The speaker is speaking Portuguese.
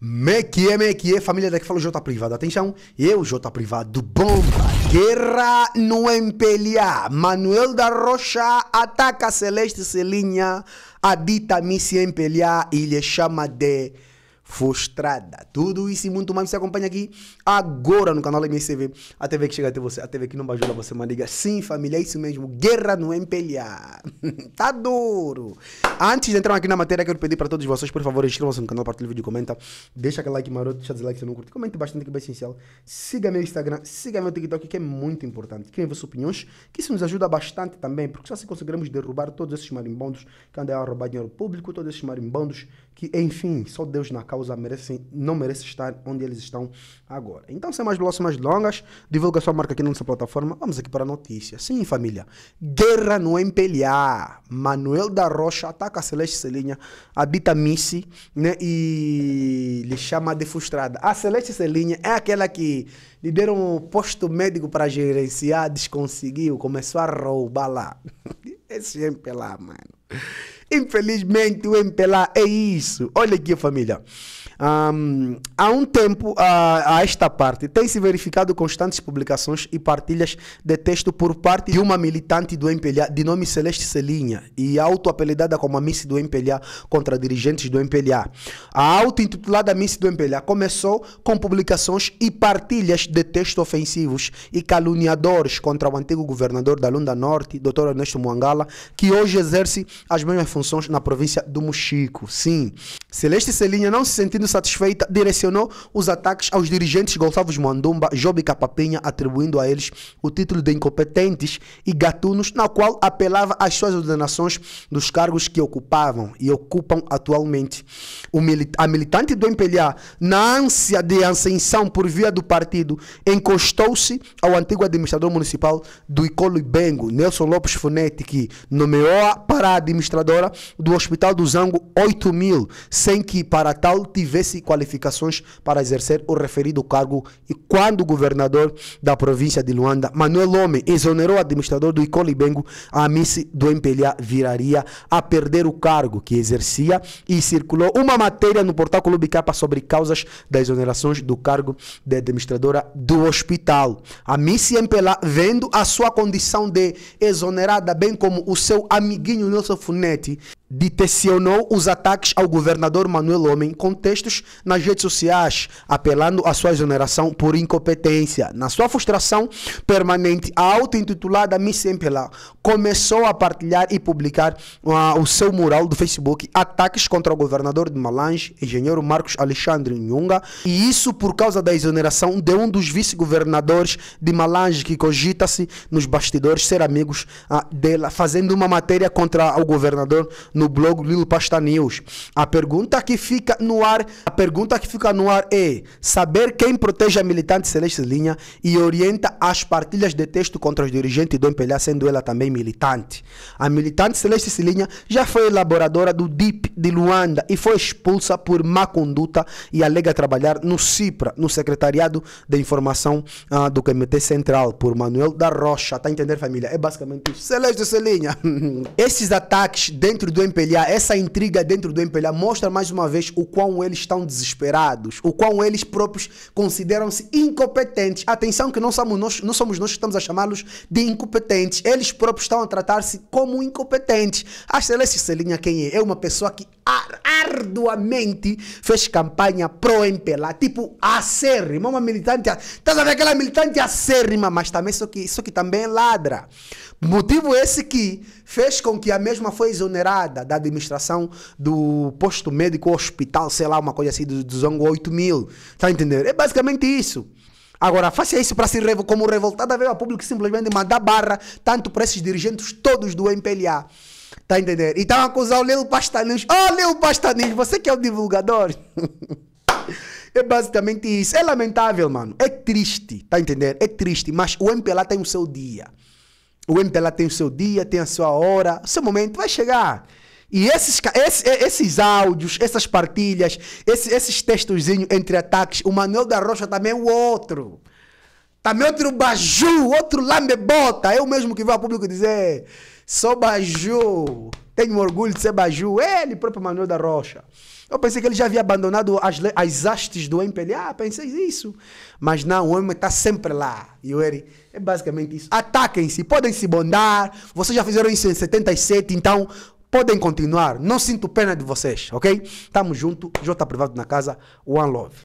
Mequie, mequie, família daqui falou J Privado. Atenção, eu, J Privado, bomba. Guerra no Empelia. Manuel da Rocha ataca Celeste Celinha, habita Missy Empelia e lhe chama de frustrada. Tudo isso e muito mais você acompanha aqui agora no canal MCV. a TV que chega até você, a TV que não ajudar você, uma liga. Sim, família, é isso mesmo, guerra no empelhar. tá duro. Antes de entrar aqui na matéria, quero pedir para todos vocês, por favor, inscrevam-se no canal, partilhem o vídeo, comenta, deixa aquele like maroto, deixa dislike se não curte, comente bastante que é essencial. Siga meu Instagram, siga meu TikTok, que é muito importante. Criem suas opiniões, que isso nos ajuda bastante também, porque só se conseguiremos derrubar todos esses marimbondos que andam a roubar dinheiro público, todos esses marimbondos que, enfim, só Deus na causa causa não merece estar onde eles estão agora. Então, sem mais bolsas mais longas, divulga sua marca aqui na nossa plataforma. Vamos aqui para a notícia. Sim, família. Guerra no MPLA. Manuel da Rocha ataca a Celeste Celinha, habita Missy, né? E lhe chama de frustrada. A Celeste Celinha é aquela que lhe deram um posto médico para gerenciar, desconseguiu, começou a roubar lá. Esse MPLA, mano. Infelizmente, o MPLA é isso. Olha aqui, família. Um, há um tempo a, a esta parte, tem-se verificado constantes publicações e partilhas de texto por parte de uma militante do MPLA de nome Celeste Celinha e auto-apelidada como a Miss do MPLA contra dirigentes do MPLA. A auto-intitulada Miss do MPLA começou com publicações e partilhas de texto ofensivos e caluniadores contra o antigo governador da Lunda Norte, Dr. Ernesto Muangala, que hoje exerce as mesmas funções na província do Mochico. Sim, Celeste Celinha não se sentindo satisfeita, direcionou os ataques aos dirigentes Gonçalves Mandumba, Job Capapinha, atribuindo a eles o título de incompetentes e gatunos, na qual apelava às suas ordenações dos cargos que ocupavam e ocupam atualmente. Mili a militante do MPLA, na ânsia de ascensão por via do partido, encostou-se ao antigo administrador municipal do Icolo Ibengo, Nelson Lopes Funete, que nomeou-a para a administradora do Hospital do Zango 8000, mil, sem que para tal tivesse tivesse qualificações para exercer o referido cargo e quando o governador da província de Luanda, Manuel Lome, exonerou o administrador do Icolibengo, a missa do Empelá viraria a perder o cargo que exercia e circulou uma matéria no portal Clube Capa sobre causas das exonerações do cargo de administradora do hospital. A missa Empelá, vendo a sua condição de exonerada, bem como o seu amiguinho Nelson Funetti, detecionou os ataques ao governador Manuel Homem com textos nas redes sociais, apelando à sua exoneração por incompetência. Na sua frustração permanente, a auto-intitulada Miss MPLA começou a partilhar e publicar uh, o seu mural do Facebook ataques contra o governador de Malange, engenheiro Marcos Alexandre Nhunga, e isso por causa da exoneração de um dos vice-governadores de Malange, que cogita-se nos bastidores ser amigos uh, dela, fazendo uma matéria contra o governador no blog Lilo Pasta News. A pergunta que fica no ar, a pergunta que fica no ar é saber quem protege a militante Celeste Linha e orienta as partilhas de texto contra os dirigentes do MPLA, sendo ela também militante. A militante Celeste Cilinha já foi elaboradora do DIP de Luanda e foi expulsa por má conduta e alega trabalhar no CIPRA, no Secretariado de Informação ah, do Comitê Central, por Manuel da Rocha. Tá entendendo, família? É basicamente isso. Celeste Celinha. Esses ataques dentro do Empelhar, essa intriga dentro do Empelhar mostra mais uma vez o quão eles estão desesperados, o quão eles próprios consideram-se incompetentes. Atenção que não somos nós, não somos nós que estamos a chamá-los de incompetentes. Eles próprios estão a tratar-se como incompetentes. A Celeste Celinha quem é? É uma pessoa que arduamente fez campanha pro mpla tipo acérrima, uma militante, está a ver aquela militante acérrima, mas também isso que, isso que também é ladra. Motivo esse que fez com que a mesma foi exonerada da administração do posto médico hospital, sei lá, uma coisa assim, do, do Zongo 8000, tá a entender? É basicamente isso. Agora, faça isso para se revo, como revoltada veio a público simplesmente mandar barra tanto para esses dirigentes todos do MPLA. Tá entendendo? E estavam acusando acusar o Leo Pastanis. Ó, oh, Leo Pastanis, você que é o divulgador. é basicamente isso. É lamentável, mano. É triste, tá entendendo? É triste, mas o MPLA tem o seu dia. O MPLA tem o seu dia, tem a sua hora, o seu momento vai chegar. E esses, esses áudios, essas partilhas, esses textozinhos entre ataques, o Manuel da Rocha também é o outro. Também outro baju, outro lambebota. É o mesmo que vai ao público dizer Sou Baju. Tenho orgulho de ser Baju. Ele, próprio Manuel da Rocha. Eu pensei que ele já havia abandonado as, as hastes do Ah, pensei isso. Mas não, o homem está sempre lá. E o Eri, é basicamente isso. Ataquem-se, podem se bondar. Vocês já fizeram isso em 77, então podem continuar. Não sinto pena de vocês, ok? Tamo junto, J Privado na casa, One Love.